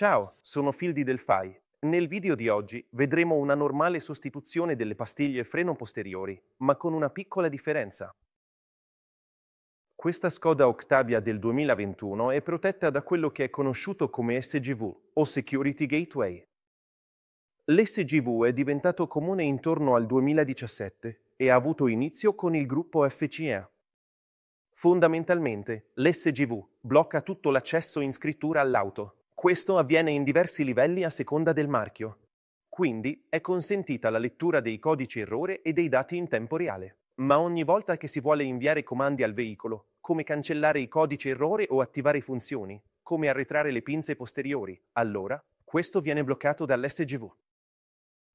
Ciao, sono Fildi del FAI. Nel video di oggi vedremo una normale sostituzione delle pastiglie freno posteriori, ma con una piccola differenza. Questa Skoda Octavia del 2021 è protetta da quello che è conosciuto come SGV, o Security Gateway. L'SGV è diventato comune intorno al 2017 e ha avuto inizio con il gruppo FCA. Fondamentalmente, l'SGV blocca tutto l'accesso in scrittura all'auto, questo avviene in diversi livelli a seconda del marchio. Quindi è consentita la lettura dei codici errore e dei dati in tempo reale. Ma ogni volta che si vuole inviare comandi al veicolo, come cancellare i codici errore o attivare funzioni, come arretrare le pinze posteriori, allora questo viene bloccato dall'SGV.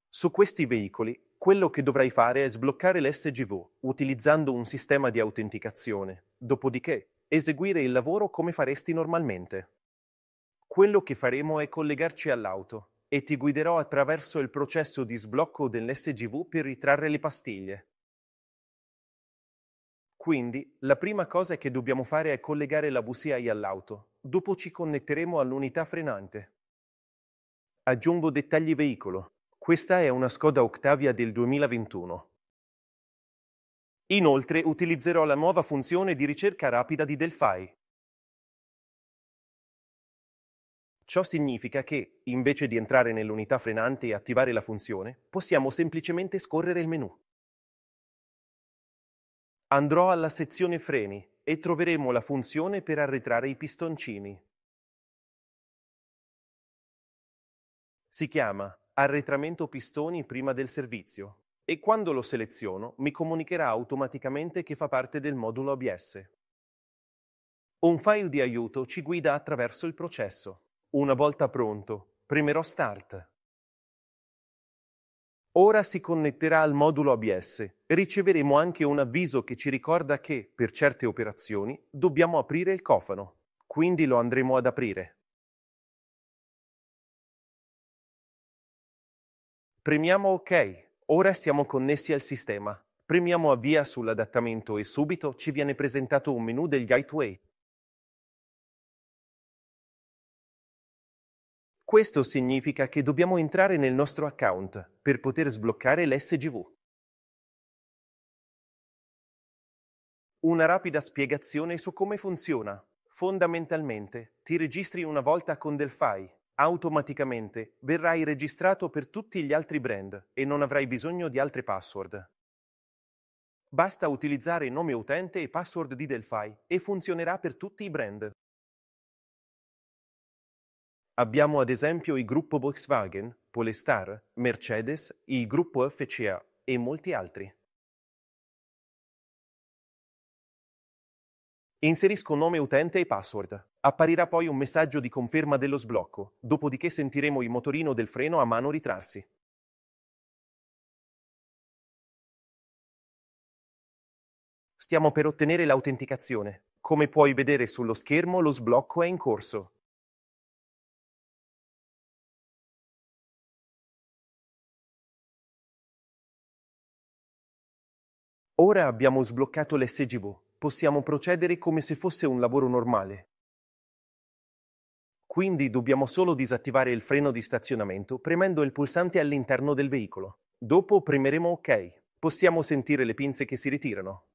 Su questi veicoli, quello che dovrai fare è sbloccare l'SGV utilizzando un sistema di autenticazione, dopodiché eseguire il lavoro come faresti normalmente. Quello che faremo è collegarci all'auto e ti guiderò attraverso il processo di sblocco dell'SGV per ritrarre le pastiglie. Quindi, la prima cosa che dobbiamo fare è collegare la VCI all'auto, dopo ci connetteremo all'unità frenante. Aggiungo dettagli veicolo. Questa è una Skoda Octavia del 2021. Inoltre utilizzerò la nuova funzione di ricerca rapida di Delphi. Ciò significa che, invece di entrare nell'unità frenante e attivare la funzione, possiamo semplicemente scorrere il menu. Andrò alla sezione freni e troveremo la funzione per arretrare i pistoncini. Si chiama arretramento pistoni prima del servizio e quando lo seleziono mi comunicherà automaticamente che fa parte del modulo ABS. Un file di aiuto ci guida attraverso il processo. Una volta pronto, premerò Start. Ora si connetterà al modulo ABS e riceveremo anche un avviso che ci ricorda che, per certe operazioni, dobbiamo aprire il cofano. Quindi lo andremo ad aprire. Premiamo OK. Ora siamo connessi al sistema. Premiamo Avvia sull'adattamento e subito ci viene presentato un menu del Gateway Questo significa che dobbiamo entrare nel nostro account per poter sbloccare l'SGV. Una rapida spiegazione su come funziona. Fondamentalmente, ti registri una volta con Delphi. Automaticamente verrai registrato per tutti gli altri brand e non avrai bisogno di altre password. Basta utilizzare nome utente e password di Delphi e funzionerà per tutti i brand. Abbiamo ad esempio il gruppo Volkswagen, Polestar, Mercedes, il gruppo FCA e molti altri. Inserisco nome utente e password. Apparirà poi un messaggio di conferma dello sblocco, dopodiché sentiremo il motorino del freno a mano ritrarsi. Stiamo per ottenere l'autenticazione. Come puoi vedere sullo schermo lo sblocco è in corso. Ora abbiamo sbloccato l'SGV, possiamo procedere come se fosse un lavoro normale. Quindi dobbiamo solo disattivare il freno di stazionamento premendo il pulsante all'interno del veicolo. Dopo premeremo OK. Possiamo sentire le pinze che si ritirano.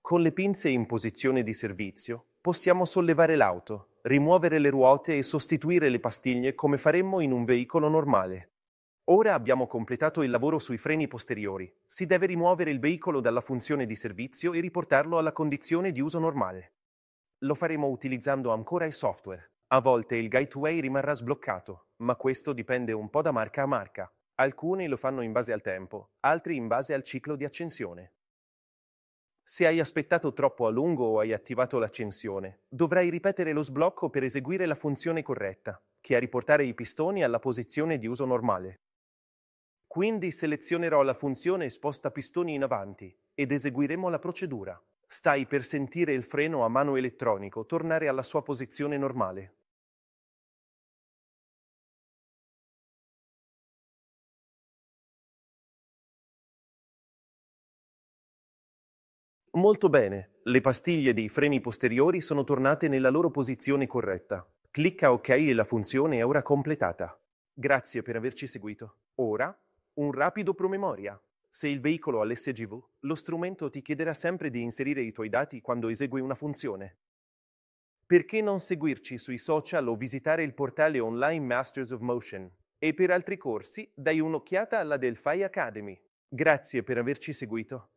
Con le pinze in posizione di servizio possiamo sollevare l'auto, rimuovere le ruote e sostituire le pastiglie come faremmo in un veicolo normale. Ora abbiamo completato il lavoro sui freni posteriori. Si deve rimuovere il veicolo dalla funzione di servizio e riportarlo alla condizione di uso normale. Lo faremo utilizzando ancora il software. A volte il gateway rimarrà sbloccato, ma questo dipende un po' da marca a marca. Alcuni lo fanno in base al tempo, altri in base al ciclo di accensione. Se hai aspettato troppo a lungo o hai attivato l'accensione, dovrai ripetere lo sblocco per eseguire la funzione corretta, che è riportare i pistoni alla posizione di uso normale. Quindi selezionerò la funzione sposta pistoni in avanti ed eseguiremo la procedura. Stai per sentire il freno a mano elettronico tornare alla sua posizione normale. Molto bene, le pastiglie dei freni posteriori sono tornate nella loro posizione corretta. Clicca OK e la funzione è ora completata. Grazie per averci seguito. Ora un rapido promemoria. Se il veicolo ha l'SGV, lo strumento ti chiederà sempre di inserire i tuoi dati quando esegui una funzione. Perché non seguirci sui social o visitare il portale online Masters of Motion? E per altri corsi, dai un'occhiata alla Delphi Academy. Grazie per averci seguito.